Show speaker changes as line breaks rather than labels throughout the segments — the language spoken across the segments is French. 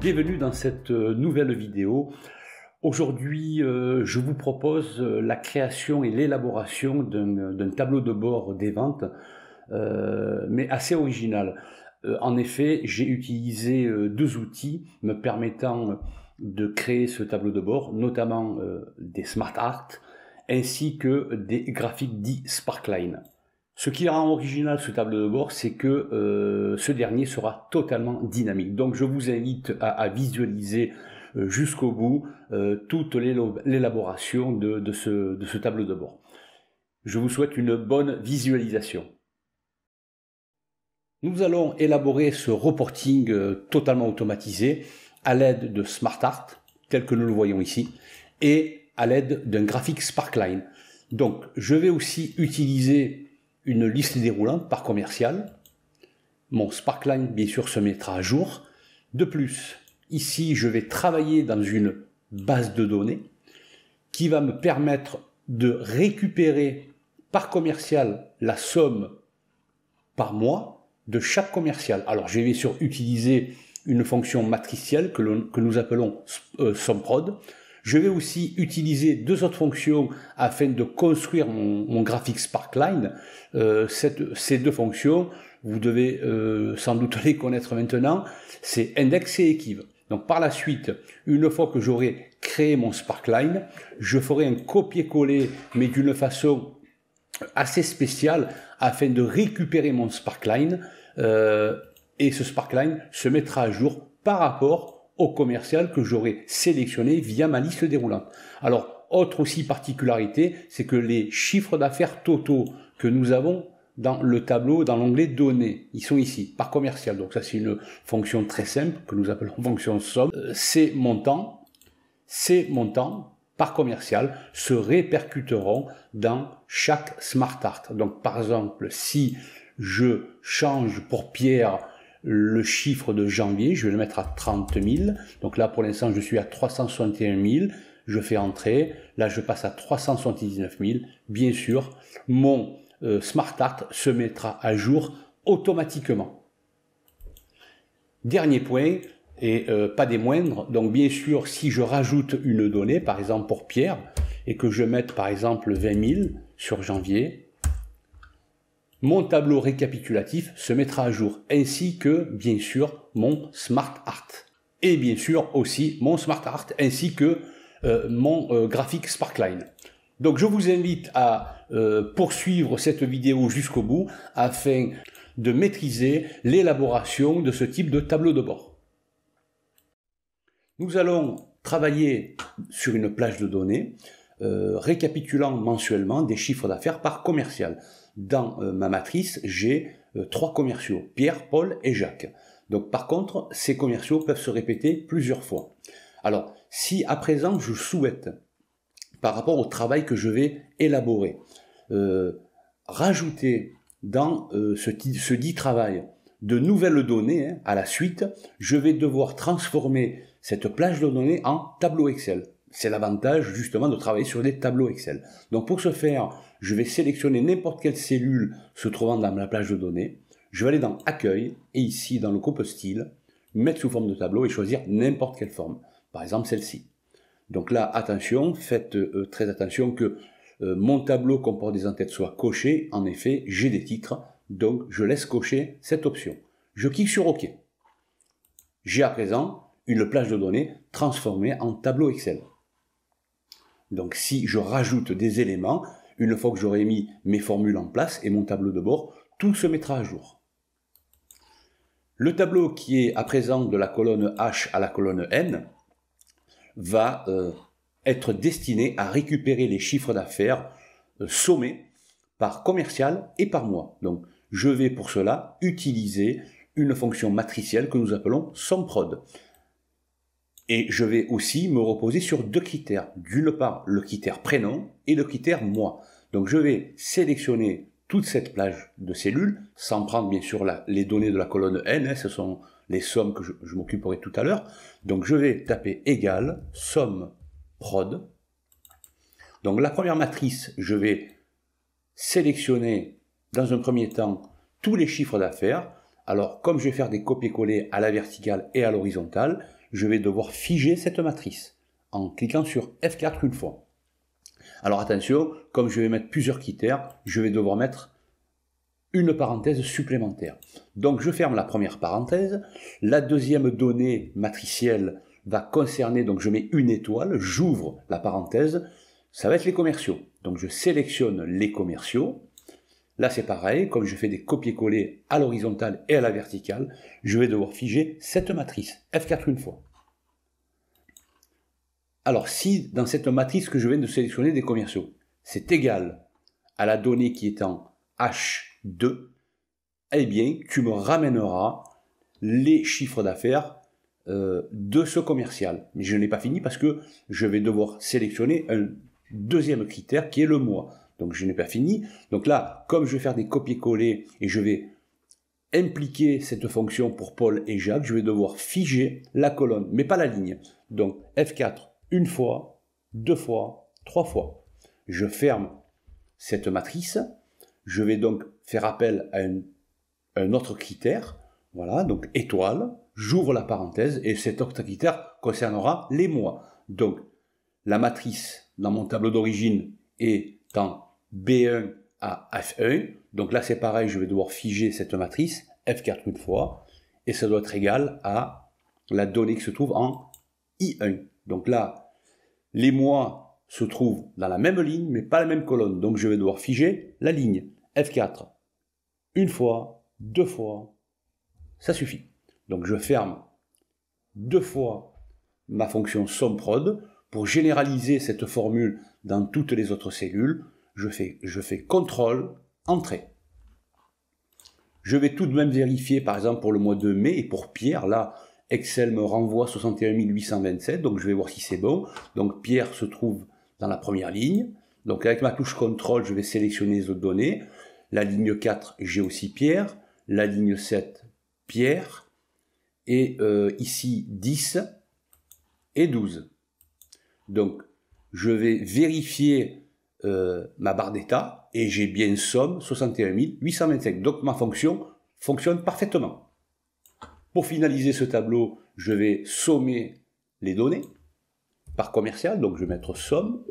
Bienvenue dans cette euh, nouvelle vidéo. Aujourd'hui, euh, je vous propose euh, la création et l'élaboration d'un tableau de bord des ventes, mais assez original. Euh, en effet, j'ai utilisé euh, deux outils me permettant euh, de créer ce tableau de bord, notamment des Smart ainsi que des graphiques dits Sparkline. Ce qui rend original ce tableau de bord, c'est que ce dernier sera totalement dynamique. Donc je vous invite à, visualiser jusqu'au bout toute l'élaboration de ce tableau de bord. Je vous souhaite une bonne visualisation. Nous allons élaborer ce reporting euh, totalement automatisé à l'aide de SmartArt, tel que nous le voyons ici, et à l'aide d'un graphique Sparkline. Donc, je vais aussi utiliser une liste déroulante par commercial. Mon Sparkline, bien sûr, se mettra à jour. De plus, ici, je vais travailler dans une base de données qui va me permettre de récupérer par commercial la somme par mois de chaque commercial. Alors je vais sur utiliser une fonction matricielle que, nous appelons euh, SOMPROD. Je vais aussi utiliser deux autres fonctions afin de construire mon, graphique Sparkline. Euh, ces deux fonctions, vous devez euh, sans doute les connaître maintenant, c'est index et équive. Donc par la suite, une fois que j'aurai créé mon Sparkline, je ferai un copier-coller, mais d'une façon assez spéciale, afin de récupérer mon Sparkline euh, et ce Sparkline se mettra à jour par rapport au commercial que j'aurai sélectionné via ma liste déroulante. Alors, autre aussi particularité, c'est que les chiffres d'affaires totaux que nous avons dans le tableau, dans l'onglet données. Ils sont ici, par commercial. Donc ça, c'est une fonction très simple que nous appelons fonction somme. Euh, ces montants, ces montants par commercial se répercuteront dans chaque smart art. Donc par exemple, si je change pour Pierre le chiffre de janvier, je vais le mettre à 30 000. Donc là, pour l'instant, je suis à 361 000. Je fais entrer. Là, je passe à 379 000. Bien sûr, mon euh, SmartArt se mettra à jour automatiquement. Dernier point, et euh, pas des moindres. Donc, bien sûr, si je rajoute une donnée, par exemple pour Pierre, et que je mette par exemple 20 000 sur janvier, mon tableau récapitulatif se mettra à jour, ainsi que, bien sûr, mon Smart Art. Et bien sûr aussi mon Smart ainsi que euh, mon euh, graphique Sparkline. Donc je vous invite à euh, poursuivre cette vidéo jusqu'au bout afin de maîtriser l'élaboration de ce type de tableau de bord. Nous allons travailler sur une plage de données, récapitulant mensuellement des chiffres d'affaires par commercial dans euh, ma matrice, j'ai euh, trois commerciaux, Pierre, Paul et Jacques. Donc par contre, ces commerciaux peuvent se répéter plusieurs fois. Alors, si à présent je souhaite, par rapport au travail que je vais élaborer, euh, rajouter dans ce, dit travail de nouvelles données hein, à la suite, je vais devoir transformer cette plage de données en tableau Excel. C'est l'avantage justement de travailler sur des tableaux Excel. Donc pour ce faire, je vais sélectionner n'importe quelle cellule se trouvant dans la plage de données, je vais aller dans Accueil, et ici dans le groupe Style, mettre sous forme de tableau et choisir n'importe quelle forme, par exemple celle-ci. Donc là, attention, faites euh, très attention que euh, mon tableau comporte des entêtes soit coché, en effet, j'ai des titres, donc je laisse cocher cette option. Je clique sur OK. J'ai à présent une plage de données transformée en tableau Excel. Donc si je rajoute des éléments, une fois que j'aurai mis mes formules en place et mon tableau de bord, tout se mettra à jour. Le tableau qui est à présent de la colonne H à la colonne N va euh, être destiné à récupérer les chiffres d'affaires euh, sommés par commercial et par mois. Donc je vais pour cela utiliser une fonction matricielle que nous appelons SOMPROD. Et je vais aussi me reposer sur deux critères. D'une part, le critère prénom et le critère moi. Donc je vais sélectionner toute cette plage de cellules, sans prendre bien sûr les données de la colonne N, hein, ce sont les sommes que je, m'occuperai tout à l'heure. Donc je vais taper égal somme prod. Donc la première matrice, je vais sélectionner dans un premier temps tous les chiffres d'affaires. Alors comme je vais faire des copier-coller à la verticale et à l'horizontale, je vais devoir figer cette matrice en cliquant sur F4 une fois. Alors attention, comme je vais mettre plusieurs critères, je vais devoir mettre une parenthèse supplémentaire. Donc je ferme la première parenthèse, la deuxième donnée matricielle va concerner, donc je mets une étoile, j'ouvre la parenthèse, ça va être les commerciaux. Donc je sélectionne les commerciaux, Là, c'est pareil, comme je fais des copier-coller à l'horizontale et à la verticale, je vais devoir figer cette matrice, F4 une fois. Alors, si dans cette matrice que je viens de sélectionner des commerciaux, c'est égal à la donnée qui est en H2, eh bien, tu me ramèneras les chiffres d'affaires euh, de ce commercial. Mais je n'ai pas fini parce que je vais devoir sélectionner un deuxième critère qui est le mois. Donc je n'ai pas fini. Donc là, comme je vais faire des copier-coller et je vais impliquer cette fonction pour Paul et Jacques, je vais devoir figer la colonne, mais pas la ligne. Donc F4 une fois, deux fois, trois fois. Je ferme cette matrice. Je vais donc faire appel à un, autre critère. Voilà, donc étoile. J'ouvre la parenthèse et cet autre critère concernera les mois. Donc la matrice dans mon tableau d'origine est en B1 à F1. Donc là, c'est pareil, je vais devoir figer cette matrice, F4 une fois, et ça doit être égal à la donnée qui se trouve en I1. Donc là, les mois se trouvent dans la même ligne, mais pas la même colonne. Donc je vais devoir figer la ligne F4 une fois, deux fois, ça suffit. Donc je ferme deux fois ma fonction SOMPROD pour généraliser cette formule dans toutes les autres cellules je fais, je fais contrôle, entrée. Je vais tout de même vérifier, par exemple, pour le mois de mai et pour Pierre, là, Excel me renvoie 61 827, donc je vais voir si c'est bon. Donc Pierre se trouve dans la première ligne. Donc avec ma touche contrôle, je vais sélectionner les autres données. La ligne 4, j'ai aussi Pierre. La ligne 7, Pierre. Et euh, ici, 10 et 12. Donc je vais vérifier euh, ma barre d'état et j'ai bien somme 61 825. Donc ma fonction fonctionne parfaitement. Pour finaliser ce tableau, je vais sommer les données par commercial, donc je vais mettre somme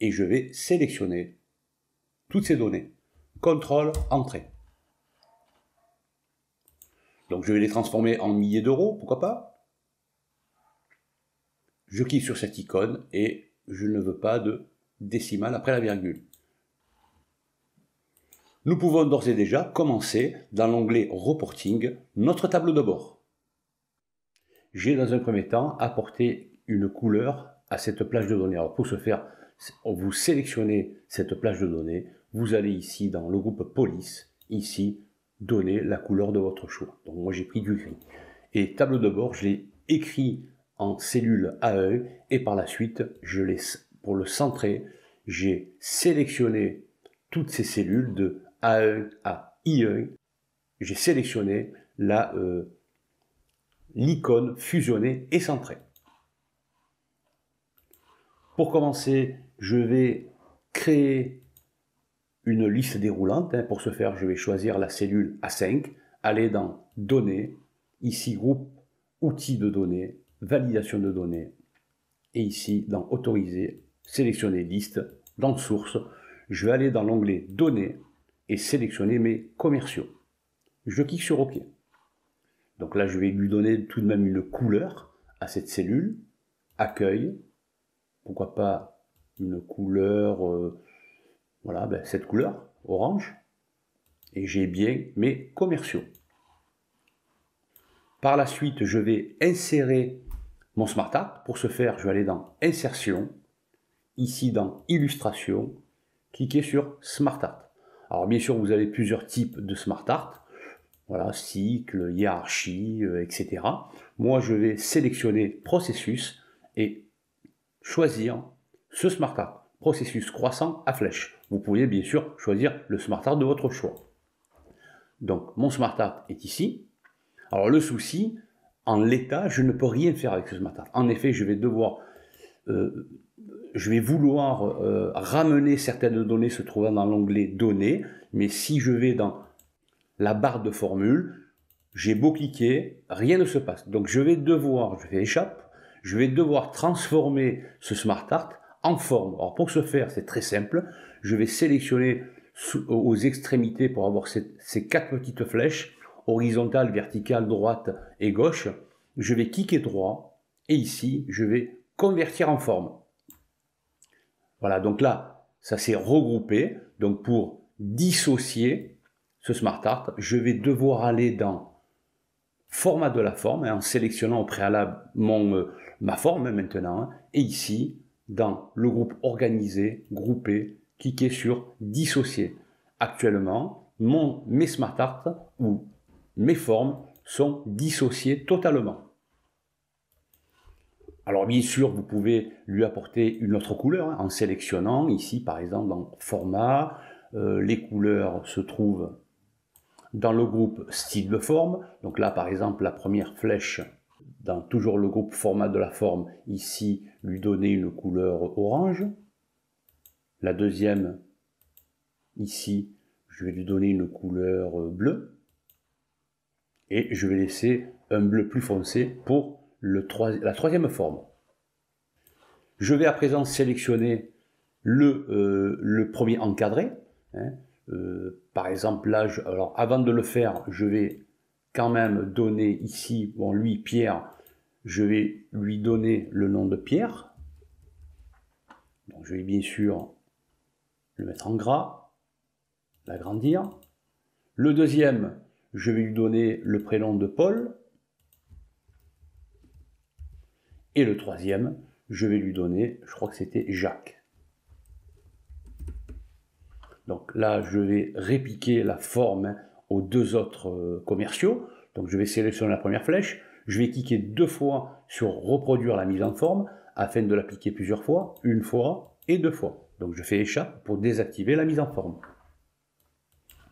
et je vais sélectionner toutes ces données. Contrôle entrée. Donc je vais les transformer en milliers d'euros, pourquoi pas Je clique sur cette icône et je ne veux pas de décimale après la virgule. Nous pouvons d'ores et déjà commencer dans l'onglet Reporting notre tableau de bord. J'ai dans un premier temps apporté une couleur à cette plage de données. pour ce faire, vous sélectionnez cette plage de données, vous allez ici dans le groupe Police, ici, donner la couleur de votre choix. Donc moi j'ai pris du gris. Et tableau de bord, je l'ai écrit en cellule à 1 e, et par la suite, je laisse pour le centrer, j'ai sélectionné toutes ces cellules de A1 à i J'ai sélectionné la euh, l'icône fusionner et centrer. Pour commencer, je vais créer une liste déroulante. Hein, pour ce faire, je vais choisir la cellule A5, aller dans Données, ici Groupe, Outils de données, Validation de données, et ici dans Autoriser, sélectionner liste, dans source, je vais aller dans l'onglet données et sélectionner mes commerciaux. Je clique sur OK. Donc là, je vais lui donner tout de même une couleur à cette cellule, accueil, pourquoi pas une couleur, euh, voilà, ben, cette couleur, orange, et j'ai bien mes commerciaux. Par la suite, je vais insérer mon Smart app, Pour ce faire, je vais aller dans Insertion, ici dans Illustration, cliquez sur Smart Art. Alors bien sûr, vous avez plusieurs types de Smart Art, voilà, cycle, hiérarchie, euh, etc. Moi, je vais sélectionner processus et choisir ce Smart Art, processus croissant à flèche. Vous pouvez bien sûr choisir le Smart Art de votre choix. Donc, mon Smart Art est ici. Alors, le souci, en l'état, je ne peux rien faire avec ce Smart Art. En effet, je vais devoir euh, je vais vouloir euh, ramener certaines données se trouvant dans l'onglet données, mais si je vais dans la barre de formule, j'ai beau cliquer, rien ne se passe. Donc je vais devoir, je fais échappe, je vais devoir transformer ce smart art en forme. Alors pour ce faire, c'est très simple. Je vais sélectionner euh, aux extrémités pour avoir ces, quatre petites flèches, horizontale, verticale, droite et gauche. Je vais cliquer droit et ici, je vais convertir en forme. Voilà, donc là, ça s'est regroupé. Donc pour dissocier ce Smart Art, je vais devoir aller dans format de la forme, hein, en sélectionnant au préalable mon, euh, ma forme maintenant, hein, et ici, dans le groupe organisé, Grouper », cliquer sur dissocier. Actuellement, mes Smart Art ou mes formes sont dissociées totalement. Alors bien sûr, vous pouvez lui apporter une autre couleur hein, en sélectionnant ici par exemple dans format, euh, les couleurs se trouvent dans le groupe style de forme. Donc là par exemple la première flèche dans toujours le groupe format de la forme, ici lui donner une couleur orange. La deuxième ici, je vais lui donner une couleur bleue et je vais laisser un bleu plus foncé pour la troisième forme. Je vais à présent sélectionner le, euh, le premier encadré. Hein. Euh, par exemple, là, alors avant de le faire, je vais quand même donner ici, bon, lui, Pierre, je vais lui donner le nom de Pierre. Donc, je vais bien sûr le mettre en gras, l'agrandir. Le deuxième, je vais lui donner le prénom de Paul. Et le troisième, je vais lui donner, je crois que c'était Jacques. Donc là, je vais répliquer la forme hein, aux deux autres euh, commerciaux. Donc je vais sélectionner la première flèche, je vais cliquer deux fois sur reproduire la mise en forme afin de l'appliquer plusieurs fois, une fois et deux fois. Donc je fais échappe pour désactiver la mise en forme.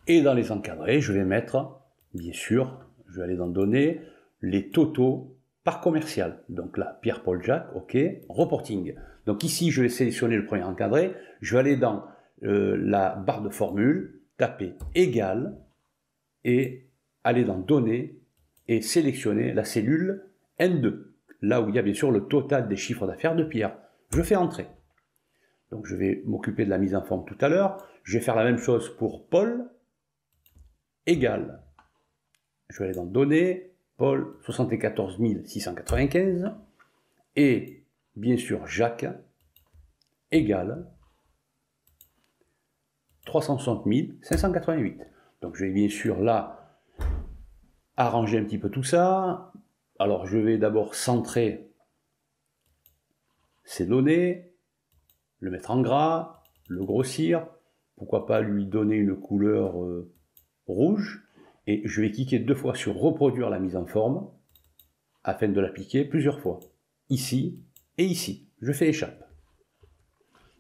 Et dans les encadrés, je vais mettre, bien sûr, je vais aller dans données, les totaux par commercial. Donc là, Pierre-Paul Jacques, OK, reporting. Donc ici, je vais sélectionner le premier encadré. Je vais aller dans euh, la barre de formule, taper égal et aller dans données et sélectionner la cellule N2, là où il y a bien sûr le total des chiffres d'affaires de Pierre. Je fais entrer. Donc je vais m'occuper de la mise en forme tout à l'heure. Je vais faire la même chose pour Paul, égal. Je vais aller dans données, Paul 74 695, et bien sûr Jacques égale 360 588. Donc je vais bien sûr là arranger un petit peu tout ça. Alors je vais d'abord centrer ces données, le mettre en gras, le grossir, pourquoi pas lui donner une couleur euh, rouge et je vais cliquer deux fois sur reproduire la mise en forme afin de l'appliquer plusieurs fois. Ici et ici. Je fais échappe.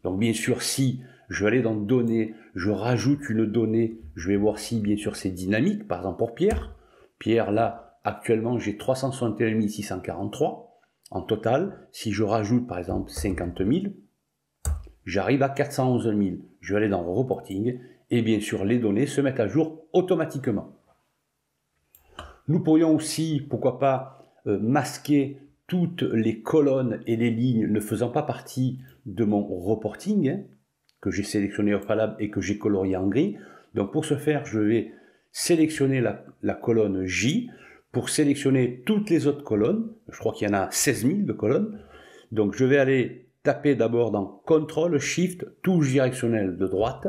Donc bien sûr, si je vais aller dans données, je rajoute une donnée, je vais voir si bien sûr c'est dynamique, par exemple pour Pierre. Pierre là, actuellement j'ai 361 643 en total. Si je rajoute par exemple 50 000, j'arrive à 411 000. Je vais aller dans reporting et bien sûr les données se mettent à jour automatiquement. Nous pourrions aussi, pourquoi pas, euh, masquer toutes les colonnes et les lignes ne faisant pas partie de mon reporting, hein, que j'ai sélectionné au préalable et que j'ai colorié en gris. Donc pour ce faire, je vais sélectionner la, la colonne J, pour sélectionner toutes les autres colonnes, je crois qu'il y en a 16 000 de colonnes, donc je vais aller taper d'abord dans CTRL, SHIFT, touche directionnelle de droite,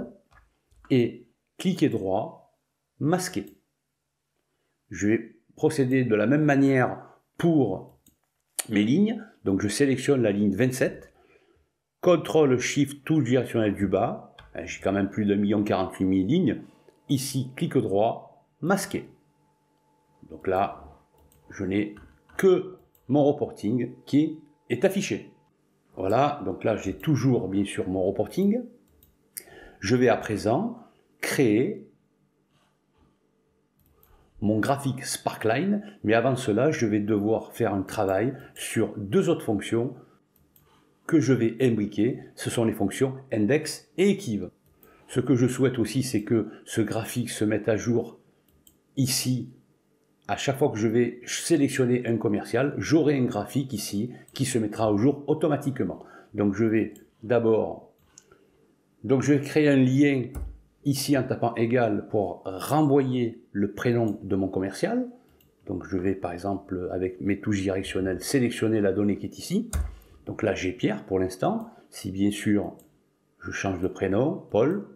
et cliquer droit, masquer. Je vais procéder de la même manière pour mes lignes. Donc je sélectionne la ligne 27, CTRL SHIFT touche directionnel du bas, hein, j'ai quand même plus de 1 48 000 lignes. Ici, clic droit, masquer Donc là, je n'ai que mon reporting qui est affiché. Voilà, donc là j'ai toujours bien sûr mon reporting. Je vais à présent créer mon graphique Sparkline, mais avant cela, je vais devoir faire un travail sur deux autres fonctions que je vais imbriquer, ce sont les fonctions index et équive. Ce que je souhaite aussi, c'est que ce graphique se mette à jour ici. À chaque fois que je vais sélectionner un commercial, j'aurai un graphique ici qui se mettra au jour automatiquement. Donc je vais d'abord donc je vais créer un lien ici en tapant égal pour renvoyer le prénom de mon commercial. Donc je vais par exemple avec mes touches directionnelles sélectionner la donnée qui est ici. Donc là j'ai Pierre pour l'instant. Si bien sûr je change de prénom, Paul,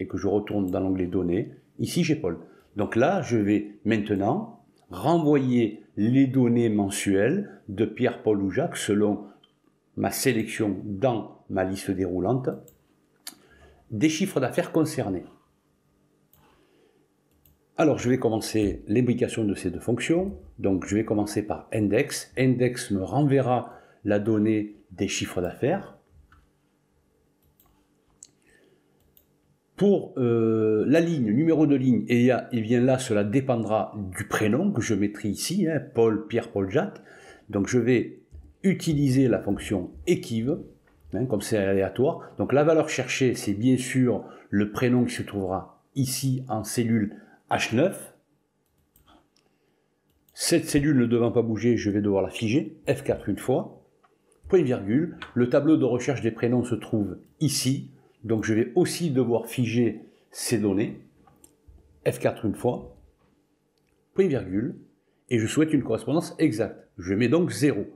et que je retourne dans l'onglet données, ici j'ai Paul. Donc là je vais maintenant renvoyer les données mensuelles de Pierre, Paul ou Jacques selon ma sélection dans ma liste déroulante des chiffres d'affaires concernés. Alors, je vais commencer l'imbrication de ces deux fonctions. Donc, je vais commencer par index. Index me renverra la donnée des chiffres d'affaires. Pour euh, la ligne, numéro de ligne, et, bien là, cela dépendra du prénom que je mettrai ici, hein, Paul, Pierre, Paul, Jacques. Donc, je vais utiliser la fonction équive Hein, comme c'est aléatoire. Donc la valeur cherchée, c'est bien sûr le prénom qui se trouvera ici en cellule H9. Cette cellule ne devant pas bouger, je vais devoir la figer, F4 une fois, point virgule. Le tableau de recherche des prénoms se trouve ici, donc je vais aussi devoir figer ces données, F4 une fois, point virgule, et je souhaite une correspondance exacte. Je mets donc 0.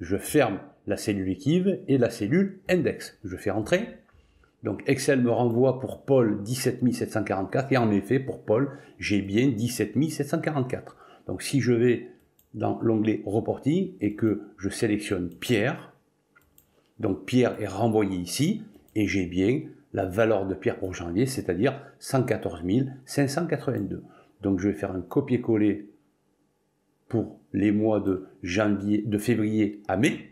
Je ferme la cellule équive et la cellule index. Je fais rentrer. Donc Excel me renvoie pour Paul 17744 et en effet pour Paul j'ai bien 17744. Donc si je vais dans l'onglet reporting et que je sélectionne Pierre, donc Pierre est renvoyé ici et j'ai bien la valeur de Pierre pour janvier, c'est-à-dire 114 582. Donc je vais faire un copier-coller pour les mois de janvier, de février à mai.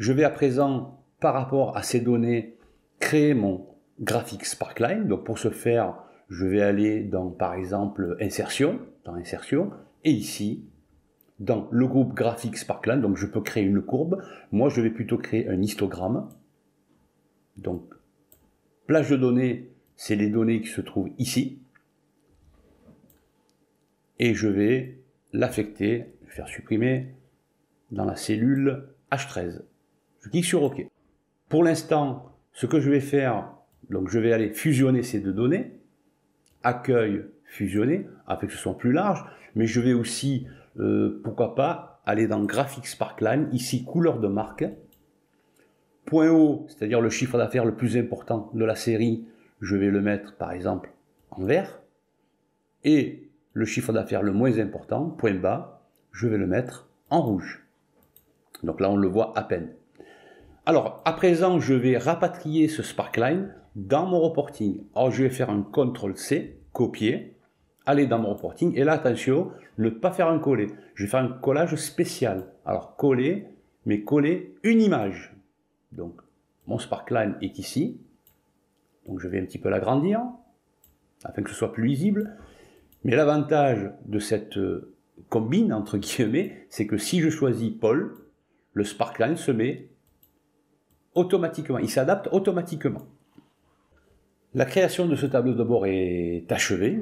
Je vais à présent, par rapport à ces données, créer mon graphique Sparkline. Donc pour ce faire, je vais aller dans, par exemple, Insertion, dans Insertion, et ici, dans le groupe graphique Sparkline, donc je peux créer une courbe. Moi, je vais plutôt créer un histogramme. Donc, plage de données, c'est les données qui se trouvent ici. Et je vais l'affecter, faire supprimer, dans la cellule H13. Je clique sur OK. Pour l'instant, ce que je vais faire, donc je vais aller fusionner ces deux données, accueil fusionner, afin que ce soit plus large, mais je vais aussi, euh, pourquoi pas, aller dans Graphics Sparkline, ici couleur de marque, point haut, c'est-à-dire le chiffre d'affaires le plus important de la série, je vais le mettre par exemple en vert, et le chiffre d'affaires le moins important, point bas, je vais le mettre en rouge. Donc là, on le voit à peine. Alors, à présent, je vais rapatrier ce Sparkline dans mon reporting. Alors, oh, je vais faire un CTRL-C, copier, aller dans mon reporting. Et là, attention, ne pas faire un coller. Je vais faire un collage spécial. Alors, coller, mais coller une image. Donc, mon Sparkline est ici. Donc, je vais un petit peu l'agrandir afin que ce soit plus lisible. Mais l'avantage de cette euh, combine, entre guillemets, c'est que si je choisis Paul, le Sparkline se met automatiquement, il s'adapte automatiquement. La création de ce tableau de bord est achevée.